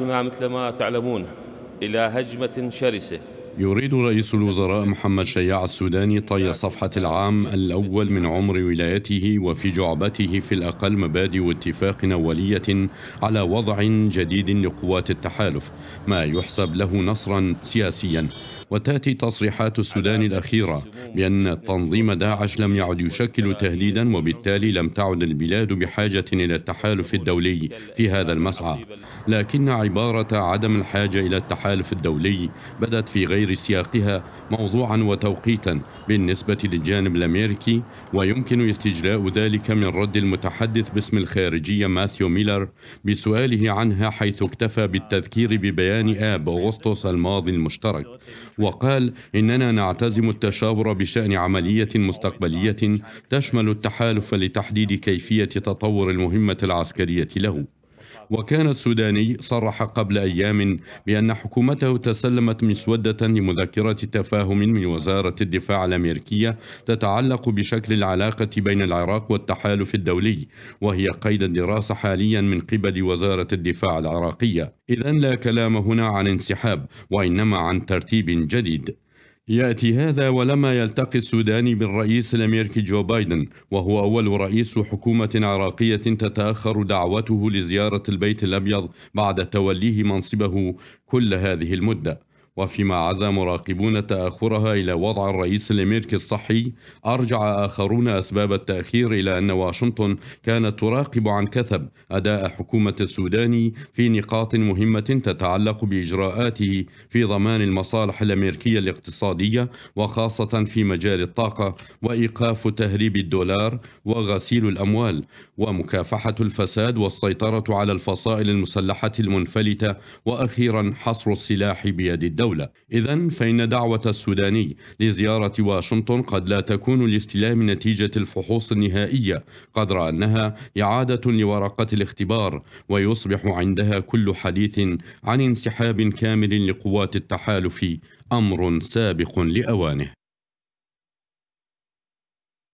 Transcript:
مثل ما تعلمون إلى هجمة شرسة يريد رئيس الوزراء محمد شياع السوداني طي صفحة العام الأول من عمر ولايته وفي جعبته في الأقل مبادئ واتفاق أولية على وضع جديد لقوات التحالف ما يحسب له نصرا سياسيا وتاتي تصريحات السودان الاخيره بان تنظيم داعش لم يعد يشكل تهديدا وبالتالي لم تعد البلاد بحاجه الى التحالف الدولي في هذا المسعى لكن عباره عدم الحاجه الى التحالف الدولي بدت في غير سياقها موضوعا وتوقيتا بالنسبه للجانب الامريكي ويمكن استجلاء ذلك من رد المتحدث باسم الخارجيه ماثيو ميلر بسؤاله عنها حيث اكتفى بالتذكير ببيان اب اغسطس الماضي المشترك وقال إننا نعتزم التشاور بشأن عملية مستقبلية تشمل التحالف لتحديد كيفية تطور المهمة العسكرية له وكان السوداني صرح قبل أيام بأن حكومته تسلمت مسودة لمذكرة تفاهم من وزارة الدفاع الأمريكية تتعلق بشكل العلاقة بين العراق والتحالف الدولي وهي قيد الدراسة حاليا من قبل وزارة الدفاع العراقية إذا لا كلام هنا عن انسحاب وإنما عن ترتيب جديد يأتي هذا ولما يلتقي السوداني بالرئيس الأمريكي جو بايدن وهو أول رئيس حكومة عراقية تتأخر دعوته لزيارة البيت الأبيض بعد توليه منصبه كل هذه المدة وفيما عزا مراقبون تأخرها إلى وضع الرئيس الأمريكي الصحي أرجع آخرون أسباب التأخير إلى أن واشنطن كانت تراقب عن كثب أداء حكومة السوداني في نقاط مهمة تتعلق بإجراءاته في ضمان المصالح الأمريكية الاقتصادية وخاصة في مجال الطاقة وإيقاف تهريب الدولار وغسيل الأموال ومكافحة الفساد والسيطرة على الفصائل المسلحة المنفلتة وأخيرا حصر السلاح بيد الدولة الدولة إذا فإن دعوة السوداني لزيارة واشنطن قد لا تكون لاستلام نتيجة الفحوص النهائية قدر أنها إعادة لورقة الاختبار ويصبح عندها كل حديث عن انسحاب كامل لقوات التحالف أمر سابق لأوانه